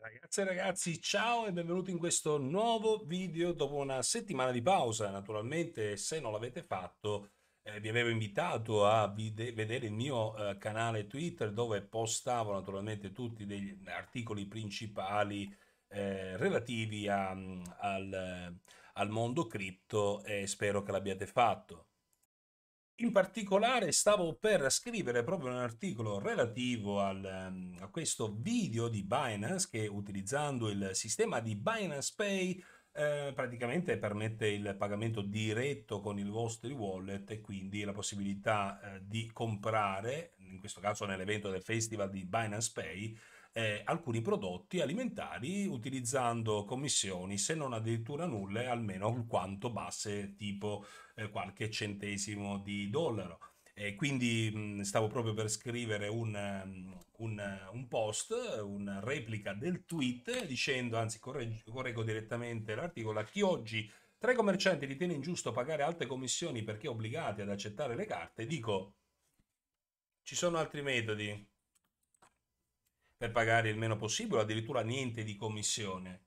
Ragazze e ragazzi, ciao e benvenuti in questo nuovo video dopo una settimana di pausa. Naturalmente, se non l'avete fatto, eh, vi avevo invitato a vide- vedere il mio eh, canale Twitter dove postavo naturalmente tutti gli articoli principali eh, relativi a, mm, al, eh, al mondo cripto e spero che l'abbiate fatto. In particolare stavo per scrivere proprio un articolo relativo al, ehm, a questo video di Binance che utilizzando il sistema di Binance Pay eh, praticamente permette il pagamento diretto con il vostro wallet e quindi la possibilità eh, di comprare, in questo caso nell'evento del festival di Binance Pay, eh, alcuni prodotti alimentari utilizzando commissioni, se non addirittura nulle, almeno quanto basse, tipo eh, qualche centesimo di dollaro. E quindi mh, stavo proprio per scrivere un, un, un, post, una replica del tweet, dicendo, anzi correggo, correggo direttamente l'articolo, a chi oggi tra i commercianti ritiene ingiusto pagare alte commissioni perché obbligati ad accettare le carte, dico, ci sono altri metodi, per pagare il meno possibile addirittura niente di commissione.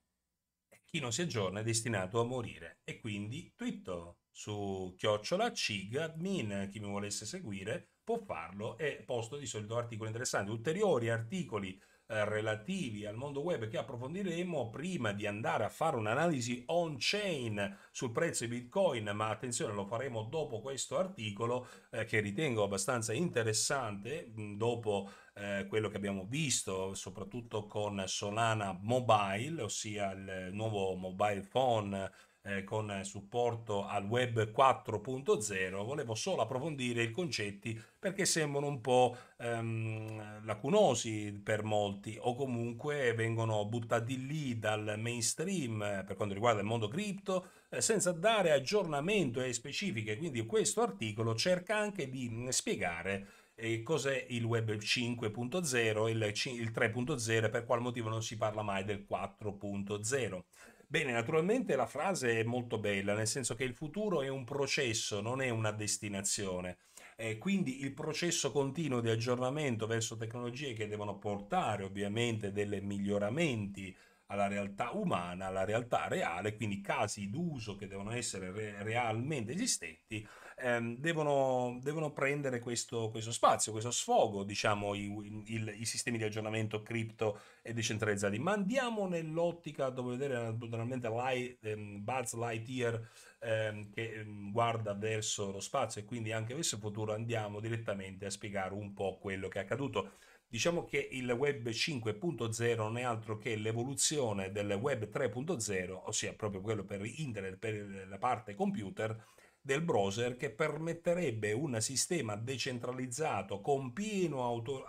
Chi non si aggiorna è destinato a morire. E quindi twitto su chiocciola cig admin, chi mi volesse seguire può farlo e posto di solito articoli interessanti, ulteriori articoli eh, relativi al mondo web che approfondiremo prima di andare a fare un'analisi on chain sul prezzo di bitcoin ma attenzione lo faremo dopo questo articolo eh, che ritengo abbastanza interessante dopo eh, quello che abbiamo visto, soprattutto con Solana Mobile, ossia il nuovo mobile phone eh, con supporto al web 4.0, volevo solo approfondire i concetti perché sembrano un po' ehm, lacunosi per molti o comunque vengono buttati lì dal mainstream eh, per quanto riguarda il mondo cripto eh, senza dare aggiornamento e specifiche, quindi questo articolo cerca anche di mm, spiegare eh, cos'è il web 5.0, il, il 3.0 e per qual motivo non si parla mai del 4.0. Bene, naturalmente la frase è molto bella, nel senso che il futuro è un processo, non è una destinazione. Eh, quindi il processo continuo di aggiornamento verso tecnologie che devono portare ovviamente dei miglioramenti alla realtà umana, alla realtà reale, quindi casi d'uso che devono essere re- realmente esistenti ehm, devono, devono, prendere questo, questo, spazio, questo sfogo, diciamo, i, il, i, sistemi di aggiornamento cripto e decentralizzati. Ma andiamo nell'ottica, dove vedere eh, naturalmente light, ehm, Buzz Lightyear ehm, che ehm, guarda verso lo spazio e quindi anche verso il futuro, andiamo direttamente a spiegare un po' quello che è accaduto. Diciamo che il web 5.0 non è altro che l'evoluzione del web 3.0, ossia proprio quello per internet, per la parte computer, del browser che permetterebbe un sistema decentralizzato con pieno auto,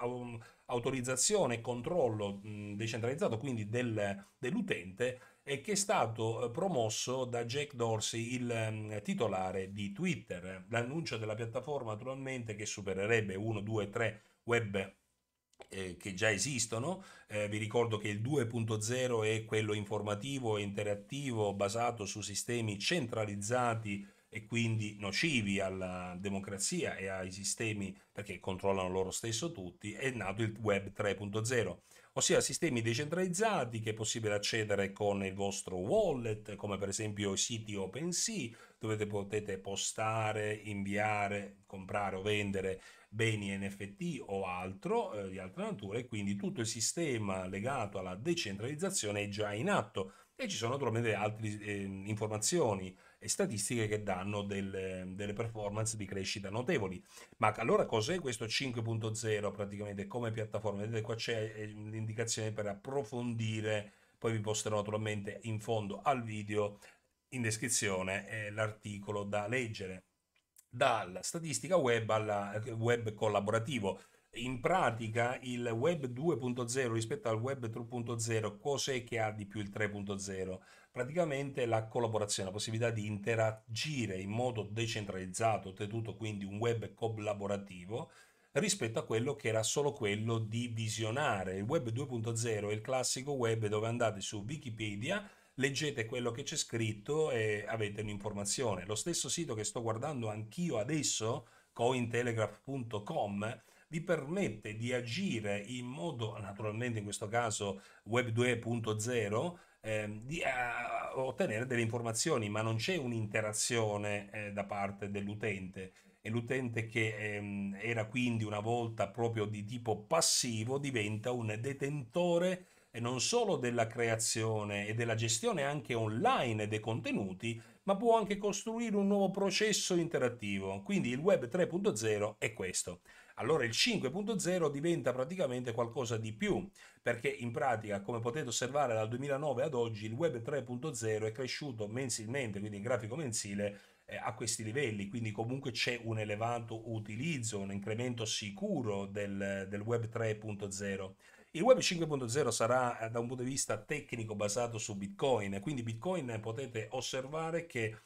autorizzazione e controllo decentralizzato quindi del, dell'utente e che è stato eh, promosso da Jack Dorsey, il titolare di Twitter. L'annuncio della piattaforma naturalmente che supererebbe 1, 2, 3 web eh, che già esistono. Eh, vi ricordo che il 2.0 è quello informativo e interattivo basato su sistemi centralizzati e quindi nocivi alla democrazia e ai sistemi perché controllano loro stesso tutti, è nato il web 3.0, ossia sistemi decentralizzati che è possibile accedere con il vostro wallet, come per esempio i siti OpenSea, dove potete postare, inviare, comprare o vendere beni NFT o altro eh, di altra natura e quindi tutto il sistema legato alla decentralizzazione è già in atto e ci sono naturalmente altre eh, informazioni e statistiche che danno delle, delle performance di crescita notevoli. Ma allora cos'è questo 5.0 praticamente come piattaforma? Vedete qua c'è eh, l'indicazione per approfondire, poi vi posterò naturalmente in fondo al video in descrizione eh, l'articolo da leggere dalla statistica web al eh, web collaborativo in pratica il web 2.0 rispetto al web 3.0 cos'è che ha di più il 3.0? Praticamente la collaborazione, la possibilità di interagire in modo decentralizzato, ottenuto quindi un web collaborativo rispetto a quello che era solo quello di visionare. Il web 2.0 è il classico web dove andate su Wikipedia, leggete quello che c'è scritto e avete un'informazione. Lo stesso sito che sto guardando anch'io adesso, cointelegraph.com, vi permette di agire in modo, naturalmente in questo caso Web 2.0, eh, di eh, ottenere delle informazioni, ma non c'è un'interazione eh, da parte dell'utente. E l'utente che ehm, era quindi una volta proprio di tipo passivo diventa un detentore non solo della creazione e della gestione anche online dei contenuti, ma può anche costruire un nuovo processo interattivo. Quindi il Web 3.0 è questo allora il 5.0 diventa praticamente qualcosa di più, perché in pratica, come potete osservare dal 2009 ad oggi, il web 3.0 è cresciuto mensilmente, quindi in grafico mensile, eh, a questi livelli, quindi comunque c'è un elevato utilizzo, un incremento sicuro del, del web 3.0. Il web 5.0 sarà eh, da un punto di vista tecnico basato su Bitcoin, quindi Bitcoin potete osservare che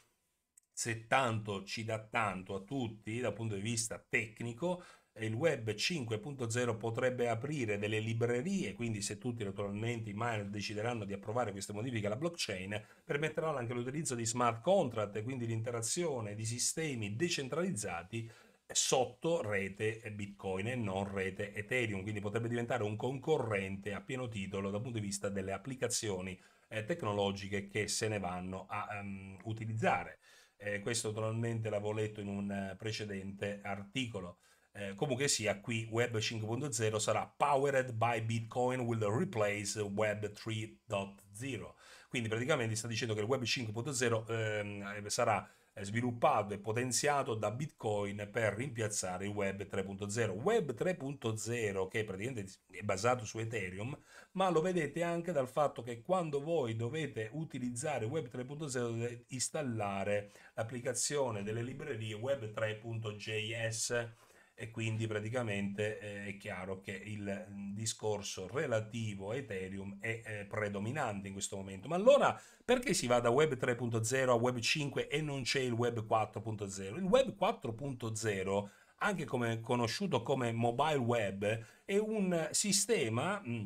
se tanto ci dà tanto a tutti dal punto di vista tecnico, il web 5.0 potrebbe aprire delle librerie, quindi se tutti naturalmente i miner decideranno di approvare queste modifiche alla blockchain, permetteranno anche l'utilizzo di smart contract, e quindi l'interazione di sistemi decentralizzati sotto rete Bitcoin e non rete Ethereum, quindi potrebbe diventare un concorrente a pieno titolo dal punto di vista delle applicazioni eh, tecnologiche che se ne vanno a um, utilizzare. Eh, questo naturalmente l'avevo letto in un precedente articolo. Eh, comunque sia, qui Web 5.0 sarà powered by Bitcoin will replace Web 3.0. Quindi praticamente sta dicendo che il Web 5.0 ehm, eh, sarà eh, sviluppato e potenziato da Bitcoin per rimpiazzare il Web 3.0. Web 3.0 che praticamente è basato su Ethereum, ma lo vedete anche dal fatto che quando voi dovete utilizzare Web 3.0 dovete installare l'applicazione delle librerie Web 3.js e quindi praticamente eh, è chiaro che il mm, discorso relativo a Ethereum è eh, predominante in questo momento. Ma allora perché si va da Web 3.0 a Web 5 e non c'è il Web 4.0? Il Web 4.0 anche come, conosciuto come mobile web, è un sistema mh, mm,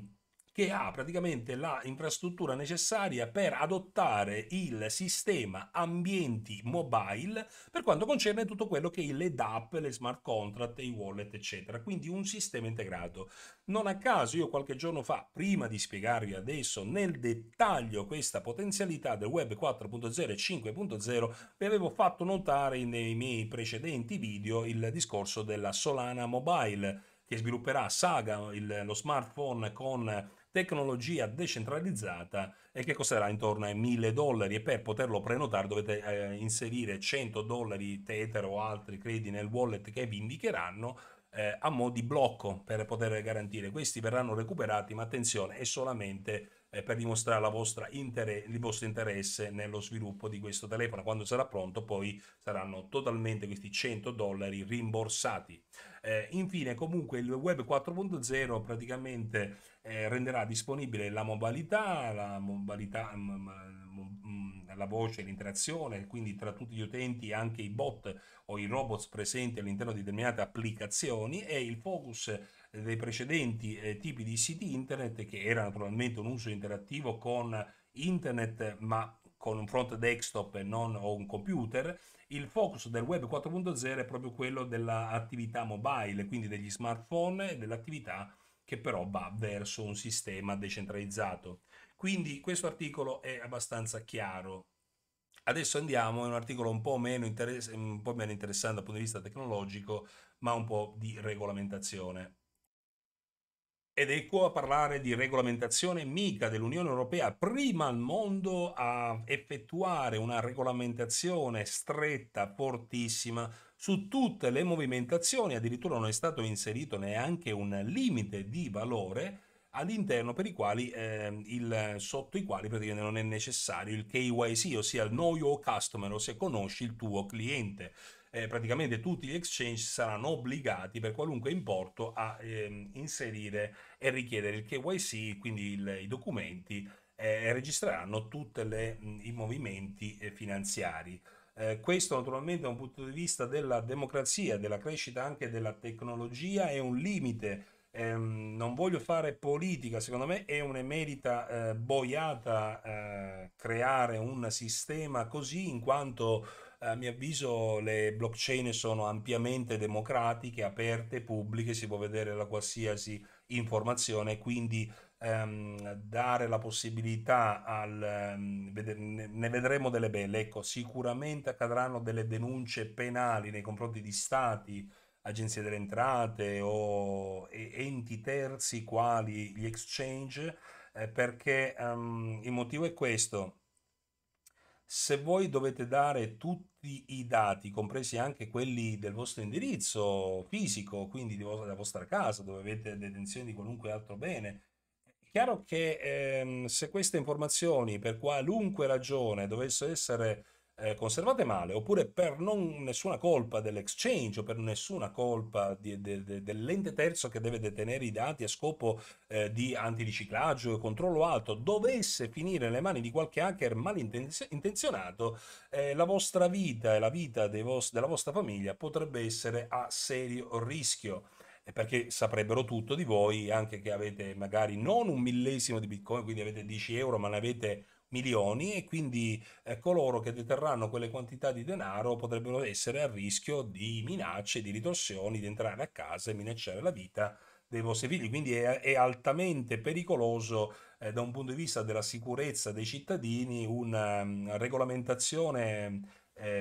che ha praticamente la infrastruttura necessaria per adottare il sistema ambienti mobile per quanto concerne tutto quello che è le DAP, le smart contract, i wallet, eccetera. Quindi un sistema integrato. Non a caso io qualche giorno fa, prima di spiegarvi adesso nel dettaglio questa potenzialità del web 4.0 e 5.0, vi avevo fatto notare nei miei precedenti video il discorso della Solana Mobile che svilupperà Saga, il, lo smartphone con tecnologia decentralizzata e che costerà intorno ai 1000 dollari e per poterlo prenotare dovete eh, inserire 100 dollari Tether o altri crediti nel wallet che vi indicheranno eh, a mo' di blocco per poter garantire. Questi verranno recuperati ma attenzione è solamente eh, per dimostrare inter- il vostro interesse nello sviluppo di questo telefono. Quando sarà pronto poi saranno totalmente questi 100 dollari rimborsati. Eh, infine, comunque, il web 4.0 praticamente eh, renderà disponibile la mobilità, la modalità, mm, mm, mm, la voce, l'interazione, quindi tra tutti gli utenti anche i bot o i robots presenti all'interno di determinate applicazioni e il focus dei precedenti eh, tipi di siti internet che era naturalmente un uso interattivo con internet ma con un front desktop e non o un computer, il focus del web 4.0 è proprio quello dell'attività mobile, quindi degli smartphone e dell'attività che però va verso un sistema decentralizzato. Quindi questo articolo è abbastanza chiaro. Adesso andiamo in un articolo un po, interess- un po' meno interessante dal punto di vista tecnologico, ma un po' di regolamentazione. Ed ecco a parlare di regolamentazione mica dell'Unione Europea, prima al mondo a effettuare una regolamentazione stretta, fortissima, su tutte le movimentazioni, addirittura non è stato inserito neanche un limite di valore all'interno per i quali, eh, il, sotto i quali praticamente non è necessario il KYC, ossia il know your customer, ossia conosci il tuo cliente eh, praticamente tutti gli exchange saranno obbligati per qualunque importo a ehm, inserire e richiedere il KYC, quindi il, i documenti, eh, registreranno tutti i movimenti eh, finanziari. Eh, questo naturalmente da un punto di vista della democrazia, della crescita anche della tecnologia è un limite. Eh, non voglio fare politica, secondo me è un'emerita eh, boiata eh, creare un sistema così in quanto a mio avviso le blockchain sono ampiamente democratiche, aperte, pubbliche, si può vedere la qualsiasi informazione, quindi ehm, dare la possibilità al... Ehm, ne vedremo delle belle, ecco, sicuramente accadranno delle denunce penali nei confronti di stati, agenzie delle entrate o enti terzi quali gli exchange, eh, perché ehm, il motivo è questo se voi dovete dare tutti i dati, compresi anche quelli del vostro indirizzo fisico, quindi della vostra casa, dove avete detenzione di qualunque altro bene, è chiaro che ehm, se queste informazioni per qualunque ragione dovessero essere eh, conservate male, oppure per non nessuna colpa dell'exchange o per nessuna colpa di, de, de, dell'ente terzo che deve detenere i dati a scopo eh, di antiriciclaggio e controllo alto, dovesse finire nelle mani di qualche hacker malintenzionato, eh, la vostra vita e la vita vos- della vostra famiglia potrebbe essere a serio rischio perché saprebbero tutto di voi, anche che avete magari non un millesimo di bitcoin, quindi avete 10 euro, ma ne avete milioni e quindi eh, coloro che deterranno quelle quantità di denaro potrebbero essere a rischio di minacce, di ritorsioni, di entrare a casa e minacciare la vita dei vostri figli, quindi è, è altamente pericoloso eh, da un punto di vista della sicurezza dei cittadini una um, regolamentazione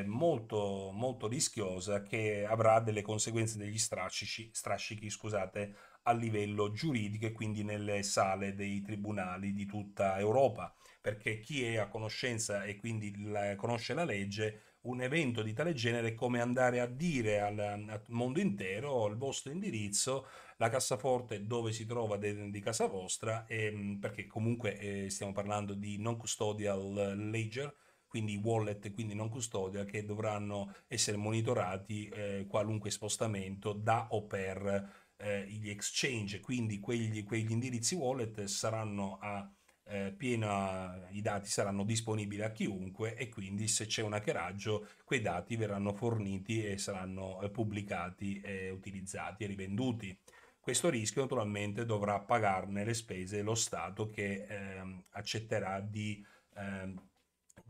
molto, molto rischiosa che avrà delle conseguenze degli strascici, strascichi scusate, a livello giuridico e quindi nelle sale dei tribunali di tutta Europa, perché chi è a conoscenza e quindi la, conosce la legge, un evento di tale genere è come andare a dire al, al mondo intero il vostro indirizzo, la cassaforte dove si trova de, di casa vostra, e, perché comunque eh, stiamo parlando di non custodial ledger, quindi wallet, quindi non custodia, che dovranno essere monitorati eh, qualunque spostamento da o per eh, gli exchange, quindi quegli, quegli indirizzi wallet saranno a eh, piena, i dati saranno disponibili a chiunque e quindi se c'è un hackeraggio quei dati verranno forniti e saranno eh, pubblicati e utilizzati e rivenduti. Questo rischio naturalmente dovrà pagarne le spese lo Stato che ehm, accetterà di ehm,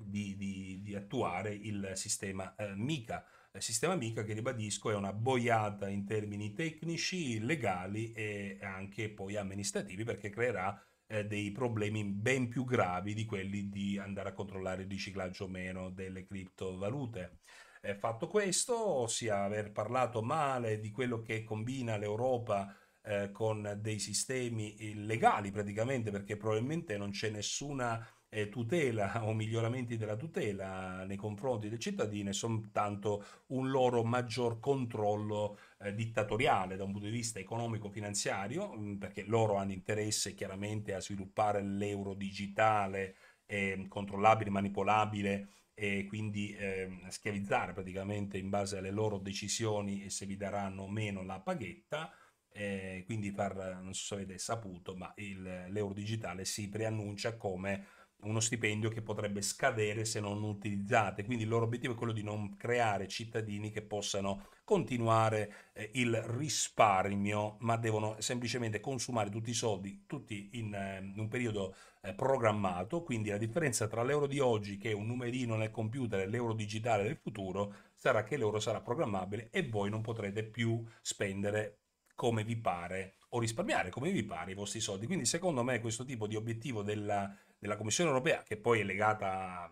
di, di, di attuare il sistema eh, MICA. Il sistema MICA che ribadisco è una boiata in termini tecnici, legali e anche poi amministrativi perché creerà eh, dei problemi ben più gravi di quelli di andare a controllare il riciclaggio o meno delle criptovalute. Eh, fatto questo, ossia aver parlato male di quello che combina l'Europa eh, con dei sistemi illegali eh, praticamente perché probabilmente non c'è nessuna eh, tutela o miglioramenti della tutela nei confronti del cittadino e soltanto un loro maggior controllo eh, dittatoriale da un punto di vista economico-finanziario, perché loro hanno interesse chiaramente a sviluppare l'euro digitale eh, controllabile, manipolabile e quindi ehm, schiavizzare praticamente in base alle loro decisioni e se vi daranno o meno la paghetta. Eh, quindi far, non so se avete saputo, ma il, l'euro digitale si preannuncia come uno stipendio che potrebbe scadere se non utilizzate. Quindi il loro obiettivo è quello di non creare cittadini che possano continuare eh, il risparmio, ma devono semplicemente consumare tutti i soldi, tutti in, eh, in un periodo eh, programmato. Quindi la differenza tra l'euro di oggi, che è un numerino nel computer, e l'euro digitale del futuro, sarà che l'euro sarà programmabile e voi non potrete più spendere come vi pare o risparmiare come vi pare i vostri soldi. Quindi secondo me questo tipo di obiettivo della della Commissione europea, che poi è legata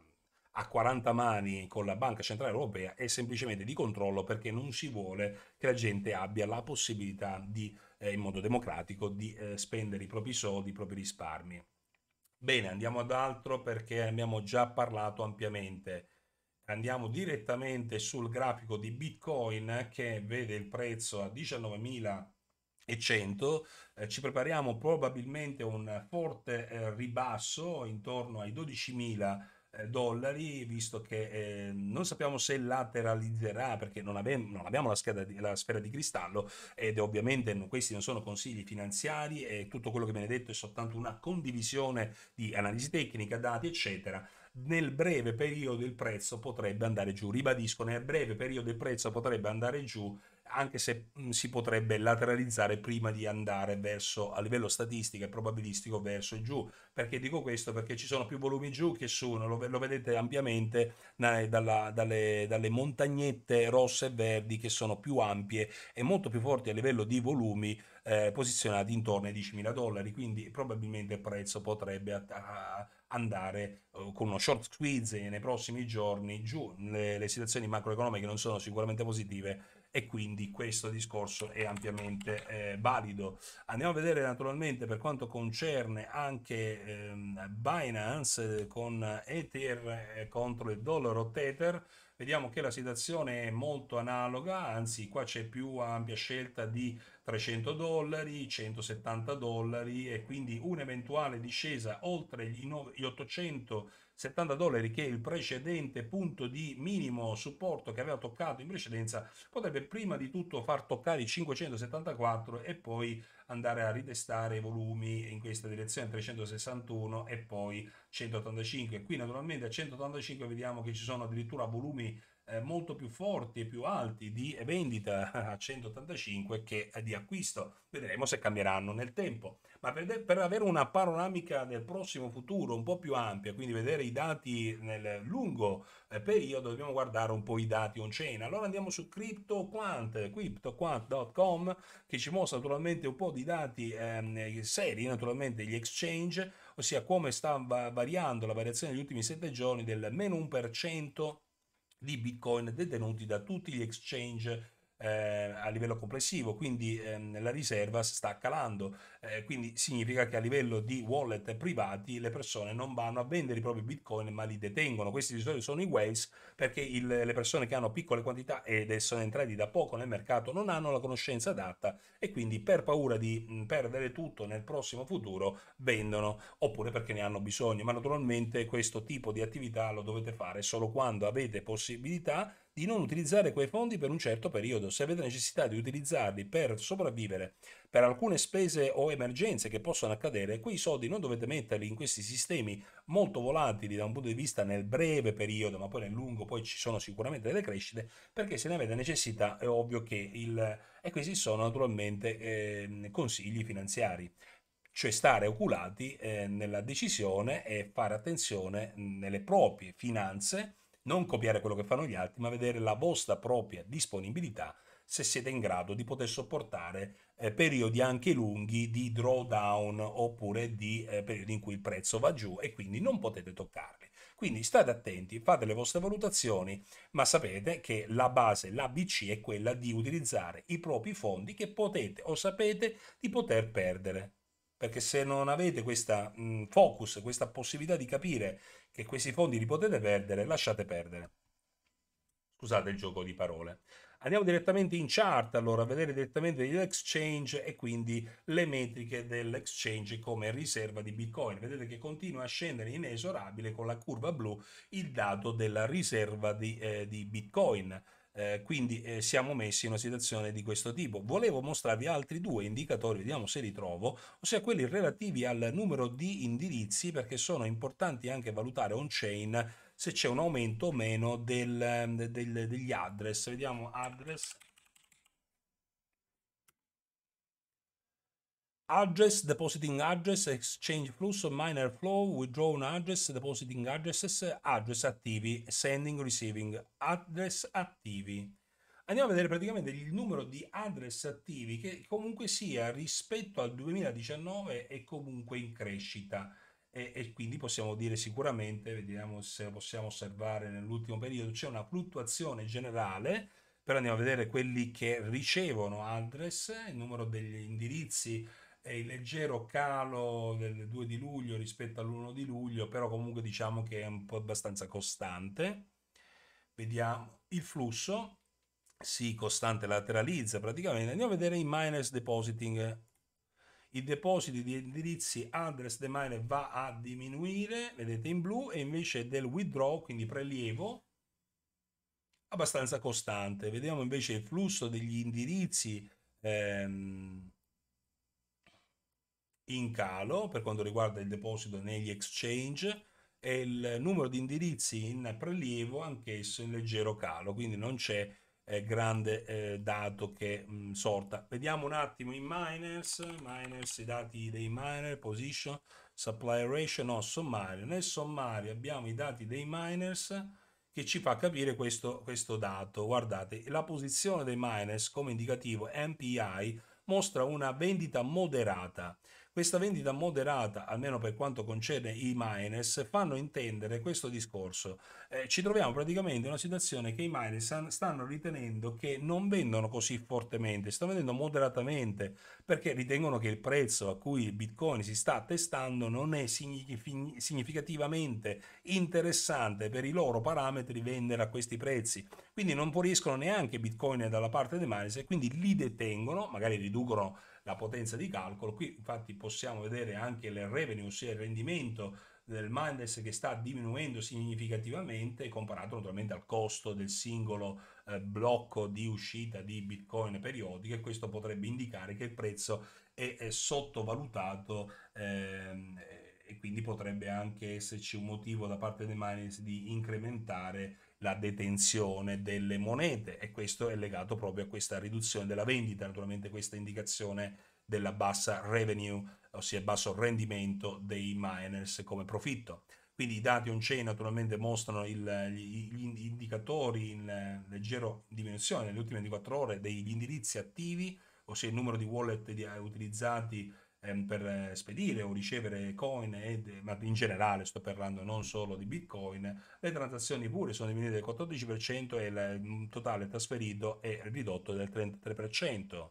a 40 mani con la Banca Centrale Europea, è semplicemente di controllo perché non si vuole che la gente abbia la possibilità di, eh, in modo democratico, di eh, spendere i propri soldi, i propri risparmi. Bene, andiamo ad altro perché abbiamo già parlato ampiamente. Andiamo direttamente sul grafico di Bitcoin che vede il prezzo a 19.000 e 100, eh, ci prepariamo probabilmente un forte eh, ribasso intorno ai 12 mila eh, dollari, visto che eh, non sappiamo se lateralizzerà perché non, ave- non abbiamo la, scheda di- la sfera di cristallo ed ovviamente non, questi non sono consigli finanziari e tutto quello che viene detto è soltanto una condivisione di analisi tecnica, dati eccetera nel breve periodo il prezzo potrebbe andare giù. Ribadisco, nel breve periodo il prezzo potrebbe andare giù anche se mh, mm, si potrebbe lateralizzare prima di andare verso, a livello statistico e probabilistico verso giù. Perché dico questo? Perché ci sono più volumi giù che su, lo, lo vedete ampiamente eh, dalla, dalle, dalle, montagnette rosse e verdi che sono più ampie e molto più forti a livello di volumi eh, posizionati intorno ai 10.000 dollari, quindi probabilmente il prezzo potrebbe a, a, andare uh, con uno short squeeze nei prossimi giorni giù. Le, le situazioni macroeconomiche non sono sicuramente positive e quindi questo discorso è ampiamente eh, valido. Andiamo a vedere naturalmente per quanto concerne anche ehm, eh, Binance con Ether eh, contro il dollaro Tether, vediamo che la situazione è molto analoga, anzi qua c'è più ampia scelta di 300 dollari, 170 dollari e quindi un'eventuale discesa oltre gli 800 dollari 70 dollari che è il precedente punto di minimo supporto che aveva toccato in precedenza, potrebbe prima di tutto far toccare i 574 e poi andare a ritestare i volumi in questa direzione 361 e poi 185. Qui naturalmente a 185 vediamo che ci sono addirittura volumi eh, molto più forti e più alti di vendita a 185 che di acquisto. Vedremo se cambieranno nel tempo. Ma per, per avere una panoramica del prossimo futuro un po' più ampia, quindi vedere i dati nel lungo eh, periodo, dobbiamo guardare un po' i dati on-chain. Allora andiamo su CryptoQuant, cryptoquant.com, che ci mostra naturalmente un po' di dati ehm, seri, naturalmente gli exchange, ossia come sta variando la variazione negli ultimi 7 giorni del meno 1% di Bitcoin detenuti da tutti gli exchange eh, a livello complessivo, quindi ehm, la riserva sta calando, eh, quindi significa che a livello di wallet privati le persone non vanno a vendere i propri bitcoin ma li detengono, questi di solito sono i whales perché il, le persone che hanno piccole quantità ed sono entrati da poco nel mercato non hanno la conoscenza adatta e quindi per paura di perdere tutto nel prossimo futuro vendono oppure perché ne hanno bisogno, ma naturalmente questo tipo di attività lo dovete fare solo quando avete possibilità di non utilizzare quei fondi per un certo periodo. Se avete necessità di utilizzarli per sopravvivere, per alcune spese o emergenze che possono accadere, quei soldi non dovete metterli in questi sistemi molto volatili da un punto di vista nel breve periodo, ma poi nel lungo poi ci sono sicuramente delle crescite, perché se ne avete necessità è ovvio che il... e questi sono naturalmente eh, consigli finanziari cioè stare oculati eh, nella decisione e fare attenzione nelle proprie finanze non copiare quello che fanno gli altri, ma vedere la vostra propria disponibilità se siete in grado di poter sopportare eh, periodi anche lunghi di drawdown oppure di eh, periodi in cui il prezzo va giù e quindi non potete toccarli. Quindi state attenti, fate le vostre valutazioni, ma sapete che la base, l'ABC è quella di utilizzare i propri fondi che potete o sapete di poter perdere perché se non avete questa mh, focus, questa possibilità di capire che questi fondi li potete perdere, lasciate perdere. Scusate il gioco di parole. Andiamo direttamente in chart, allora, a vedere direttamente l'exchange e quindi le metriche dell'exchange come riserva di Bitcoin. Vedete che continua a scendere inesorabile con la curva blu il dato della riserva di, eh, di Bitcoin eh, quindi eh, siamo messi in una situazione di questo tipo. Volevo mostrarvi altri due indicatori, vediamo se li trovo, ossia quelli relativi al numero di indirizzi perché sono importanti anche valutare on-chain se c'è un aumento o meno del, del, degli address. Vediamo address address, depositing address, exchange flusso, miner flow, withdrawn address, depositing addresses, address attivi, sending, receiving, address attivi. Andiamo a vedere praticamente il numero di address attivi che comunque sia rispetto al 2019 è comunque in crescita e, e quindi possiamo dire sicuramente, vediamo se possiamo osservare nell'ultimo periodo, c'è una fluttuazione generale però andiamo a vedere quelli che ricevono address, il numero degli indirizzi il leggero calo del 2 di luglio rispetto all'1 di luglio, però comunque diciamo che è un po' abbastanza costante. Vediamo il flusso, si sì, costante lateralizza praticamente. Andiamo a vedere i minus depositing. I depositi di indirizzi address the demine va a diminuire, vedete in blu, e invece del withdraw, quindi prelievo, abbastanza costante. Vediamo invece il flusso degli indirizzi ehm, in calo per quanto riguarda il deposito negli exchange e il numero di indirizzi in prelievo anch'esso in leggero calo, quindi non c'è eh, grande eh, dato che mh, mm, sorta. Vediamo un attimo i miners, miners, i dati dei miner, position, supply ratio, no, sommario. Nel sommario abbiamo i dati dei miners che ci fa capire questo, questo dato. Guardate, la posizione dei miners come indicativo MPI mostra una vendita moderata. Questa vendita moderata, almeno per quanto concerne i miners, fanno intendere questo discorso. Eh, ci troviamo praticamente in una situazione che i miners stanno ritenendo che non vendono così fortemente, stanno vendendo moderatamente, perché ritengono che il prezzo a cui il Bitcoin si sta testando non è significativamente interessante per i loro parametri vendere a questi prezzi. Quindi non puliscono neanche Bitcoin dalla parte dei miners e quindi li detengono, magari riducono la potenza di calcolo. Qui infatti possiamo vedere anche il revenue, ossia il rendimento del Mindex che sta diminuendo significativamente comparato naturalmente al costo del singolo eh, blocco di uscita di Bitcoin periodiche. Questo potrebbe indicare che il prezzo è, è sottovalutato. Ehm, e quindi potrebbe anche esserci un motivo da parte dei miners di incrementare la detenzione delle monete e questo è legato proprio a questa riduzione della vendita, naturalmente questa indicazione della bassa revenue, ossia basso rendimento dei miners come profitto. Quindi i dati on-chain naturalmente mostrano il, gli, indicatori in leggera diminuzione nelle ultime 24 ore degli indirizzi attivi, ossia il numero di wallet eh, utilizzati Ehm, per eh, spedire o ricevere coin, ed, ma in generale sto parlando non solo di Bitcoin, le transazioni pure sono diminuite del 14% e il mm, totale trasferito è ridotto del 33%.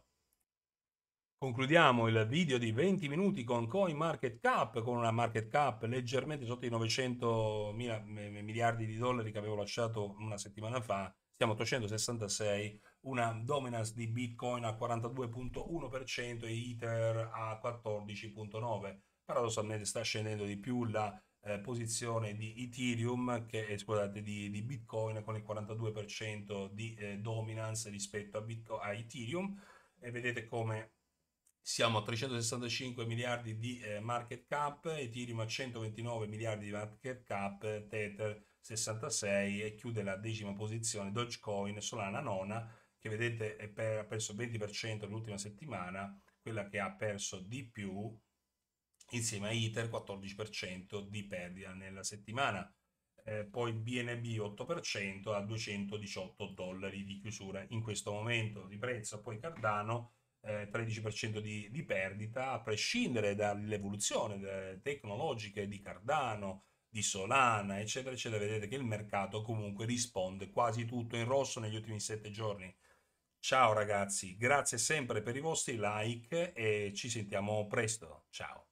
Concludiamo il video di 20 minuti con CoinMarketCap, con una market cap leggermente sotto i 900 mila miliardi di dollari che avevo lasciato una settimana fa siamo a 866, una dominance di Bitcoin a 42.1% e Ether a 14.9%. Paradossalmente sta scendendo di più la eh, posizione di Ethereum, che è, eh, scusate, di, di, Bitcoin con il 42% di eh, dominance rispetto a, Bitcoin, a Ethereum. E vedete come siamo a 365 miliardi di eh, market cap, Ethereum a 129 miliardi di market cap, Tether 66 e chiude la decima posizione Dogecoin, Solana nona, che vedete per, ha perso 20% l'ultima settimana, quella che ha perso di più insieme a Ether 14% di perdita nella settimana. Eh, poi BNB 8% a 218 dollari di chiusura in questo momento di prezzo, poi Cardano eh, 13% di, di, perdita, a prescindere dall'evoluzione eh, tecnologica di Cardano, di Solana, eccetera, eccetera. Vedete che il mercato comunque risponde quasi tutto in rosso negli ultimi 7 giorni. Ciao ragazzi, grazie sempre per i vostri like e ci sentiamo presto. Ciao.